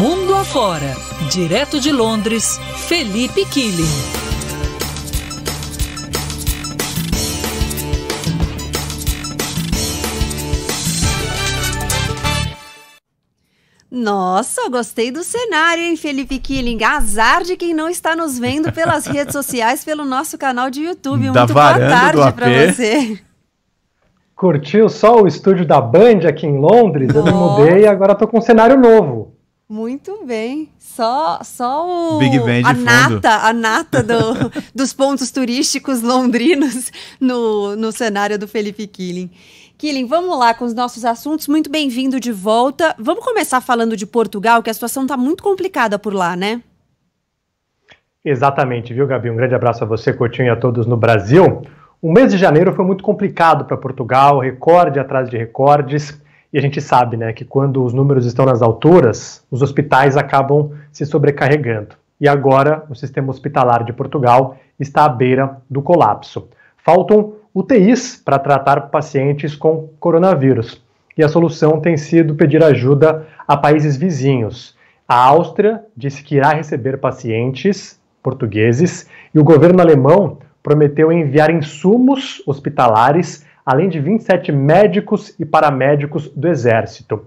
Mundo afora. Direto de Londres, Felipe Killing. Nossa, gostei do cenário, hein, Felipe Killing? Azar de quem não está nos vendo pelas redes sociais, pelo nosso canal de YouTube. Da Muito boa tarde para você. Curtiu só o estúdio da Band aqui em Londres? Eu me mudei e agora estou com um cenário novo. Muito bem. Só, só o Big a nata, a nata do, dos pontos turísticos londrinos no, no cenário do Felipe Killing. Killing, vamos lá com os nossos assuntos. Muito bem-vindo de volta. Vamos começar falando de Portugal, que a situação está muito complicada por lá, né? Exatamente, viu, Gabi? Um grande abraço a você, Coutinho, e a todos no Brasil. O mês de janeiro foi muito complicado para Portugal, recorde atrás de recordes. E a gente sabe né, que quando os números estão nas alturas, os hospitais acabam se sobrecarregando. E agora o sistema hospitalar de Portugal está à beira do colapso. Faltam UTIs para tratar pacientes com coronavírus. E a solução tem sido pedir ajuda a países vizinhos. A Áustria disse que irá receber pacientes portugueses e o governo alemão prometeu enviar insumos hospitalares além de 27 médicos e paramédicos do Exército.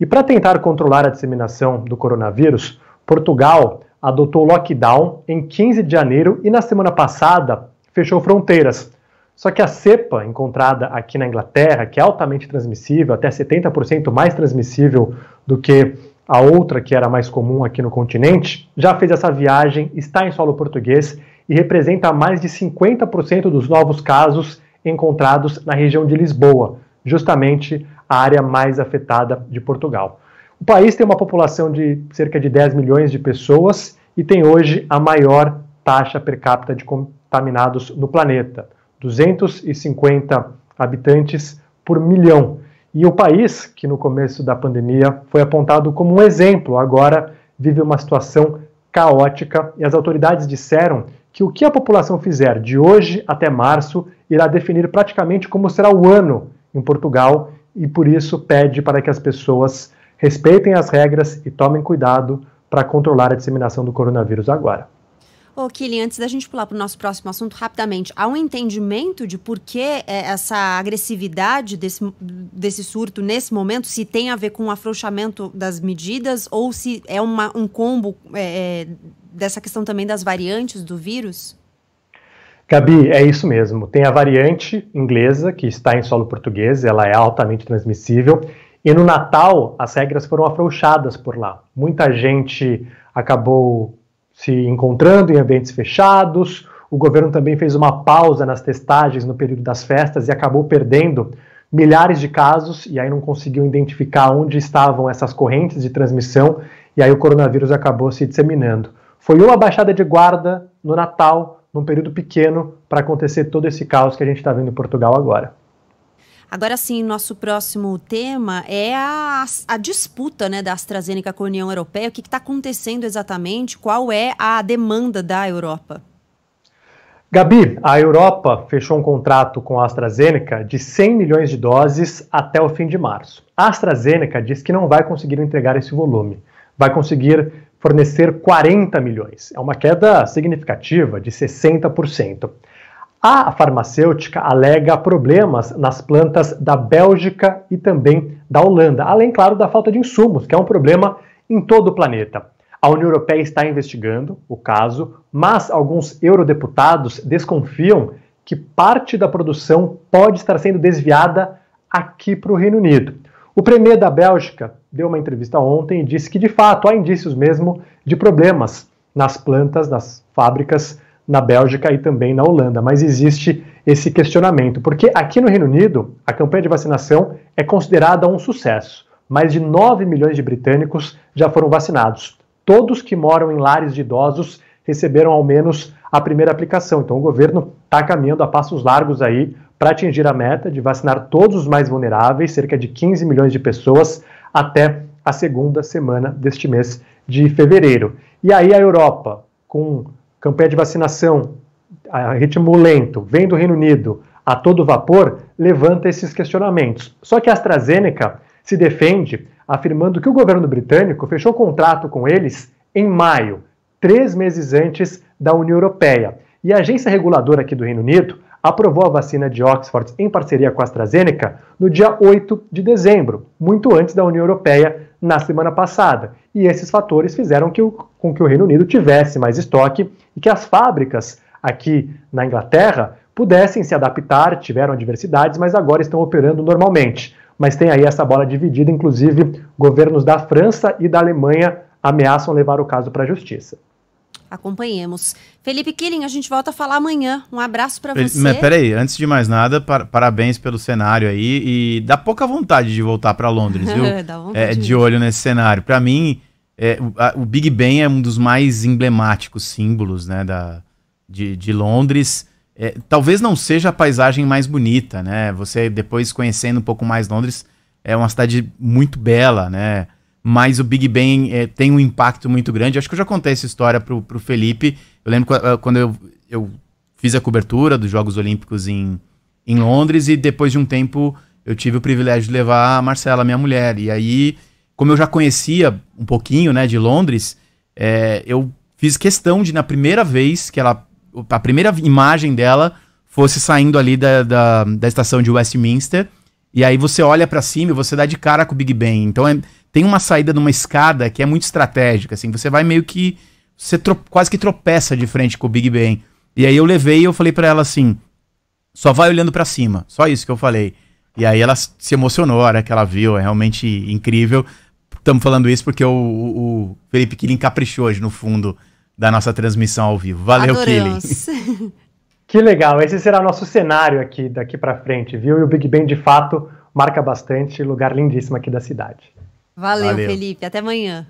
E para tentar controlar a disseminação do coronavírus, Portugal adotou lockdown em 15 de janeiro e na semana passada fechou fronteiras. Só que a cepa encontrada aqui na Inglaterra, que é altamente transmissível, até 70% mais transmissível do que a outra que era mais comum aqui no continente, já fez essa viagem, está em solo português e representa mais de 50% dos novos casos encontrados na região de Lisboa, justamente a área mais afetada de Portugal. O país tem uma população de cerca de 10 milhões de pessoas e tem hoje a maior taxa per capita de contaminados no planeta, 250 habitantes por milhão. E o país, que no começo da pandemia foi apontado como um exemplo, agora vive uma situação caótica e as autoridades disseram que o que a população fizer de hoje até março irá definir praticamente como será o ano em Portugal e por isso pede para que as pessoas respeitem as regras e tomem cuidado para controlar a disseminação do coronavírus agora. Ô, oh, Kili, antes da gente pular para o nosso próximo assunto, rapidamente, há um entendimento de por que é, essa agressividade desse, desse surto nesse momento, se tem a ver com o afrouxamento das medidas ou se é uma, um combo é, é dessa questão também das variantes do vírus? Gabi, é isso mesmo. Tem a variante inglesa, que está em solo português, ela é altamente transmissível. E no Natal, as regras foram afrouxadas por lá. Muita gente acabou se encontrando em ambientes fechados. O governo também fez uma pausa nas testagens no período das festas e acabou perdendo milhares de casos. E aí não conseguiu identificar onde estavam essas correntes de transmissão. E aí o coronavírus acabou se disseminando. Foi uma baixada de guarda no Natal, num período pequeno, para acontecer todo esse caos que a gente está vendo em Portugal agora. Agora sim, nosso próximo tema é a, a, disputa né, da AstraZeneca com a União Europeia. O que está acontecendo exatamente? Qual é a demanda da Europa? Gabi, a Europa fechou um contrato com a AstraZeneca de 100 milhões de doses até o fim de março. A AstraZeneca diz que não vai conseguir entregar esse volume. Vai conseguir fornecer 40 milhões. É uma queda significativa, de 60%. A farmacêutica alega problemas nas plantas da Bélgica e também da Holanda, além, claro, da falta de insumos, que é um problema em todo o planeta. A União Europeia está investigando o caso, mas alguns eurodeputados desconfiam que parte da produção pode estar sendo desviada aqui para o Reino Unido. O premier da Bélgica deu uma entrevista ontem e disse que, de fato, há indícios mesmo de problemas nas plantas, nas fábricas na Bélgica e também na Holanda, mas existe esse questionamento, porque aqui no Reino Unido a campanha de vacinação é considerada um sucesso. Mais de 9 milhões de britânicos já foram vacinados. Todos que moram em lares de idosos receberam ao menos a primeira aplicação. Então o governo está caminhando a passos largos aí para atingir a meta de vacinar todos os mais vulneráveis, cerca de 15 milhões de pessoas, até a segunda semana deste mês de fevereiro. E aí a Europa, com campanha de vacinação a ritmo lento, vem do Reino Unido a todo vapor, levanta esses questionamentos. Só que a AstraZeneca se defende afirmando que o governo britânico fechou contrato com eles em maio, três meses antes da União Europeia. E a agência reguladora aqui do Reino Unido aprovou a vacina de Oxford em parceria com a AstraZeneca no dia 8 de dezembro, muito antes da União Europeia na semana passada. E esses fatores fizeram que o, com que o Reino Unido tivesse mais estoque e que as fábricas aqui na Inglaterra pudessem se adaptar, tiveram adversidades, mas agora estão operando normalmente. Mas tem aí essa bola dividida, inclusive governos da França e da Alemanha ameaçam levar o caso para a justiça. Acompanhemos. Felipe Killing, a gente volta a falar amanhã. Um abraço para você. Mas peraí, antes de mais nada, par parabéns pelo cenário aí e dá pouca vontade de voltar para Londres, viu? dá vontade. É, de olho nesse cenário. Para mim, é, o, a, o, Big Ben é um dos mais emblemáticos símbolos né, da, de, de Londres. É, talvez não seja a paisagem mais bonita, né? Você depois conhecendo um pouco mais Londres, é uma cidade muito bela, né? mas o Big Bang é, tem um impacto muito grande. acho que eu já contei essa história pro, pro Felipe. Eu lembro ah, quando eu, eu fiz a cobertura dos Jogos Olímpicos em, em Londres e depois de um tempo eu tive o privilégio de levar a Marcela, minha mulher. E aí, como eu já conhecia um pouquinho né, de Londres, é, eu fiz questão de, na primeira vez que ela. A primeira imagem dela fosse saindo ali da, da, da estação de Westminster. E aí você olha para cima e você dá de cara com o Big Ben. Então é, tem uma saída de uma escada que é muito estratégica, assim, você vai meio que você quase que tropeça de frente com o Big Ben. E aí eu levei e eu falei para ela assim: "Só vai olhando para cima". Só isso que eu falei. E aí ela se emocionou a hora que ela viu, é realmente incrível. Estamos falando isso porque o, o Felipe Killing caprichou hoje no fundo da nossa transmissão ao vivo. Valeu, Killing. Que legal, esse será o nosso cenário aqui daqui para frente, viu? E o Big Ben de fato marca bastante, lugar lindíssimo aqui da cidade. Valeu, Valeu. Felipe. Até amanhã.